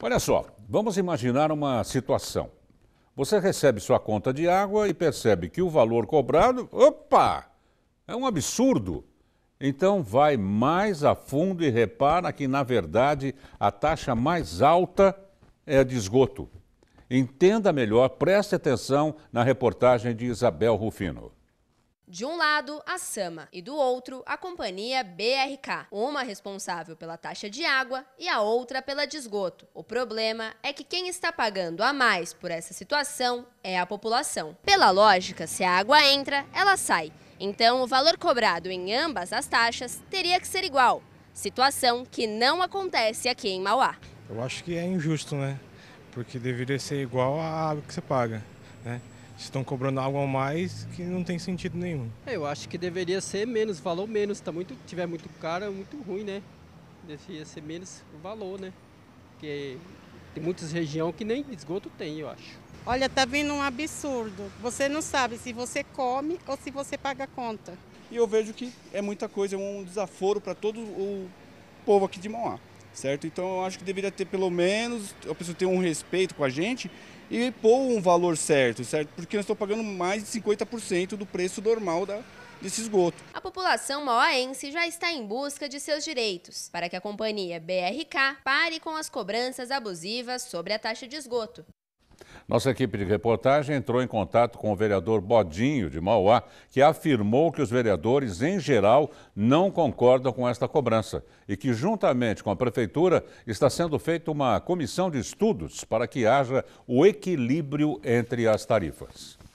Olha só, vamos imaginar uma situação. Você recebe sua conta de água e percebe que o valor cobrado, opa, é um absurdo. Então vai mais a fundo e repara que, na verdade, a taxa mais alta é a de esgoto. Entenda melhor, preste atenção na reportagem de Isabel Rufino. De um lado, a Sama e do outro, a companhia BRK, uma responsável pela taxa de água e a outra pela de esgoto. O problema é que quem está pagando a mais por essa situação é a população. Pela lógica, se a água entra, ela sai. Então, o valor cobrado em ambas as taxas teria que ser igual, situação que não acontece aqui em Mauá. Eu acho que é injusto, né? Porque deveria ser igual à água que você paga, né? estão cobrando algo a mais que não tem sentido nenhum. É, eu acho que deveria ser menos, valor menos. Tá muito, tiver muito caro, é muito ruim, né? Deveria ser menos o valor, né? Porque tem muitas regiões que nem esgoto tem, eu acho. Olha, tá vindo um absurdo. Você não sabe se você come ou se você paga a conta. E eu vejo que é muita coisa, é um desaforo para todo o povo aqui de Mauá certo? Então eu acho que deveria ter pelo menos, a pessoa ter um respeito com a gente e pôr um valor certo, certo? Porque nós estamos pagando mais de 50% do preço normal da, desse esgoto. A população maoaense já está em busca de seus direitos, para que a companhia BRK pare com as cobranças abusivas sobre a taxa de esgoto. Nossa equipe de reportagem entrou em contato com o vereador Bodinho, de Mauá, que afirmou que os vereadores, em geral, não concordam com esta cobrança e que, juntamente com a Prefeitura, está sendo feita uma comissão de estudos para que haja o equilíbrio entre as tarifas.